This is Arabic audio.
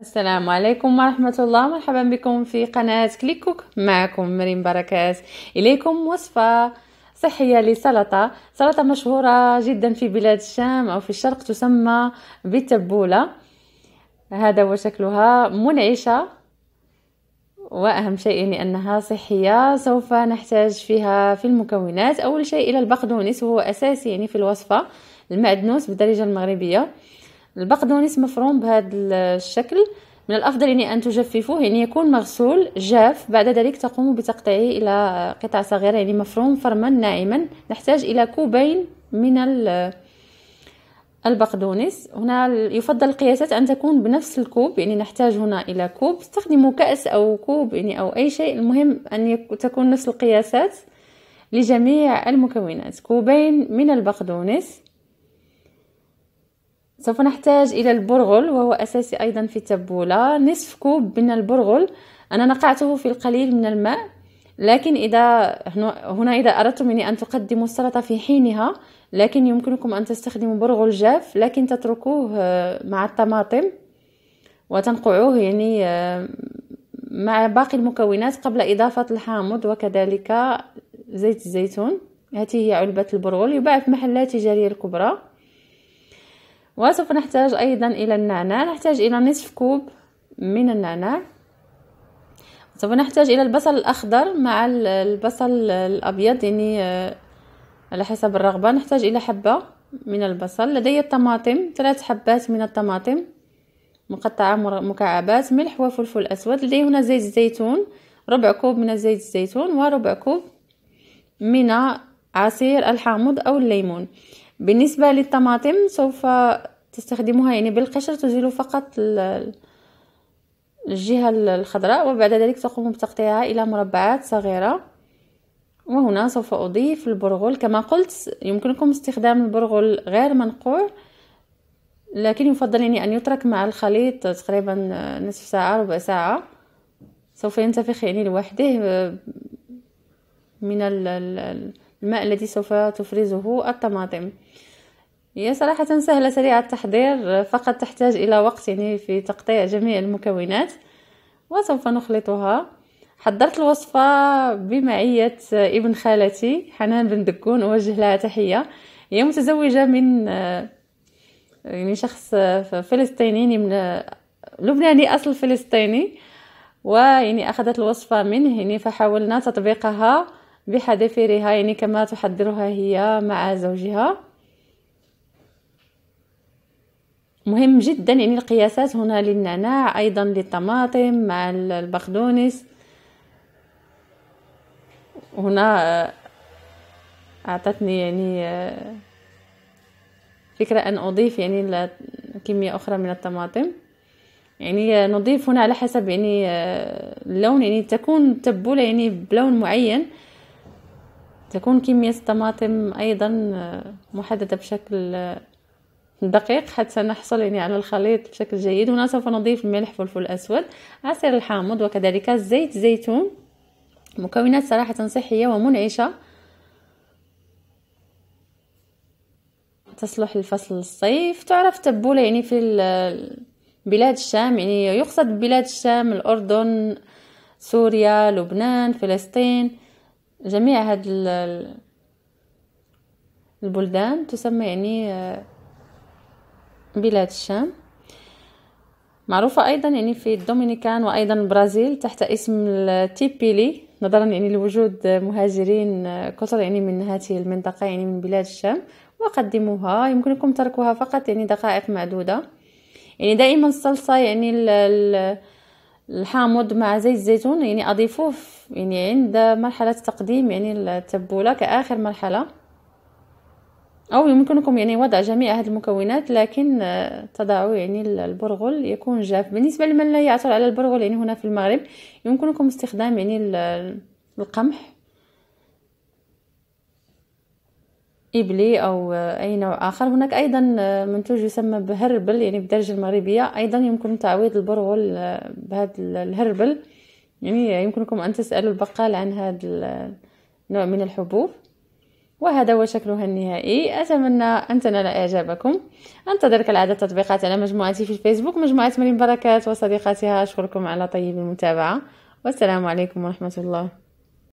السلام عليكم ورحمة الله مرحبا بكم في قناة كليكوك معكم مريم بركات إليكم وصفة صحية لسلطة سلطة مشهورة جدا في بلاد الشام أو في الشرق تسمى بالتبولة هذا هو شكلها منعشة وأهم شيء يعني أنها صحية سوف نحتاج فيها في المكونات أول شيء إلى البقدونس وهو أساسي يعني في الوصفة المعدنوس بالدرجة المغربية البقدونس مفروم بهذا الشكل من الافضل يعني ان تجففوه يعني يكون مغسول جاف بعد ذلك تقوم بتقطيعه الى قطع صغيره يعني مفروم فرما ناعما نحتاج الى كوبين من البقدونس هنا يفضل القياسات ان تكون بنفس الكوب يعني نحتاج هنا الى كوب استخدموا كاس او كوب يعني او اي شيء المهم ان تكون نفس القياسات لجميع المكونات كوبين من البقدونس سوف نحتاج إلى البرغل وهو أساسي أيضا في التبولة نصف كوب من البرغل أنا نقعته في القليل من الماء لكن إذا هنا إذا أردتم مني أن تقدموا السلطة في حينها لكن يمكنكم أن تستخدموا برغل جاف لكن تتركوه آه، مع الطماطم وتنقعوه يعني آه، مع باقي المكونات قبل إضافة الحامض وكذلك زيت الزيتون هذه هي علبة البرغل يباع في محلات تجارية الكبرى وسوف نحتاج أيضا إلى النعناع نحتاج إلى نصف كوب من النعناع سوف نحتاج إلى البصل الأخضر مع البصل الأبيض يعني آه، على حسب الرغبة نحتاج إلى حبة من البصل لدي الطماطم ثلاث حبات من الطماطم مقطعة مكعبات ملح وفلفل أسود لدي هنا زيت الزيتون ربع كوب من زيت الزيتون وربع كوب من عصير الحامض أو الليمون بالنسبة للطماطم سوف تستخدمها يعني بالقشر تزيل فقط الجهة الخضراء وبعد ذلك تقوم بتقطيعها إلى مربعات صغيرة وهنا سوف أضيف البرغل كما قلت يمكنكم استخدام البرغل غير منقوع لكن يفضل يعني أن يترك مع الخليط تقريبا نصف ساعة ربع ساعة سوف ينتفخ يعني لوحده آه، من ال الماء الذي سوف تفرزه الطماطم هي صراحة سهلة سريعة التحضير فقط تحتاج إلى وقت يعني في تقطيع جميع المكونات وسوف نخلطها حضرت الوصفة بمعية ابن خالتي حنان بن دكون أوجه لها تحية هي متزوجة من يعني شخص فلسطيني من لبناني أصل فلسطيني ويعني أخذت الوصفة منه يعني فحاولنا تطبيقها بحذافيرها يعني كما تحضرها هي مع زوجها مهم جدا يعني القياسات هنا للنعناع ايضا للطماطم مع البقدونس هنا آه، اعطتني يعني آه، فكرة ان اضيف يعني كمية اخرى من الطماطم يعني آه، نضيف هنا على حسب يعني اللون يعني تكون تبولة يعني بلون معين تكون كمية الطماطم أيضا آه، محددة بشكل آه، دقيق حتى نحصل يعني على الخليط بشكل جيد هنا سوف نضيف الملح والفلفل الأسود عصير الحامض وكذلك زيت زيتون مكونات صراحة صحية ومنعشة تصلح لفصل الصيف تعرف تبولة يعني في بلاد الشام يعني يقصد بلاد الشام الأردن سوريا لبنان فلسطين جميع هاد البلدان تسمى يعني آه، بلاد الشام معروفة أيضا يعني في الدومينيكان وأيضا البرازيل تحت اسم التيبيلي نظرا يعني لوجود مهاجرين آه، كثر يعني من هذه المنطقة يعني من بلاد الشام وقدموها يمكنكم تركها فقط يعني دقائق معدودة يعني دائما الصلصة يعني الحامض مع زيت الزيتون يعني أضيفوه يعني عند مرحلة تقديم يعني التبولة كآخر مرحلة أو يمكنكم يعني وضع جميع هذه المكونات لكن آه، تضعوا يعني البرغل يكون جاف بالنسبة لمن لا يعثر على البرغل يعني هنا في المغرب يمكنكم استخدام يعني القمح إبلي أو آه، أي نوع آخر هناك أيضا آه، منتوج يسمى بهربل يعني بالدرجة المغربية أيضا يمكن تعويض البرغل بهذا الهربل يعني يمكنكم أن تسألوا البقال عن هذا النوع من الحبوب وهذا هو شكلها النهائي أتمنى أن تنال إعجابكم أنتظر كالعادة التطبيقات على مجموعتي في الفيسبوك مجموعة مريم بركات وصديقاتها أشكركم على طيب المتابعة والسلام عليكم ورحمة الله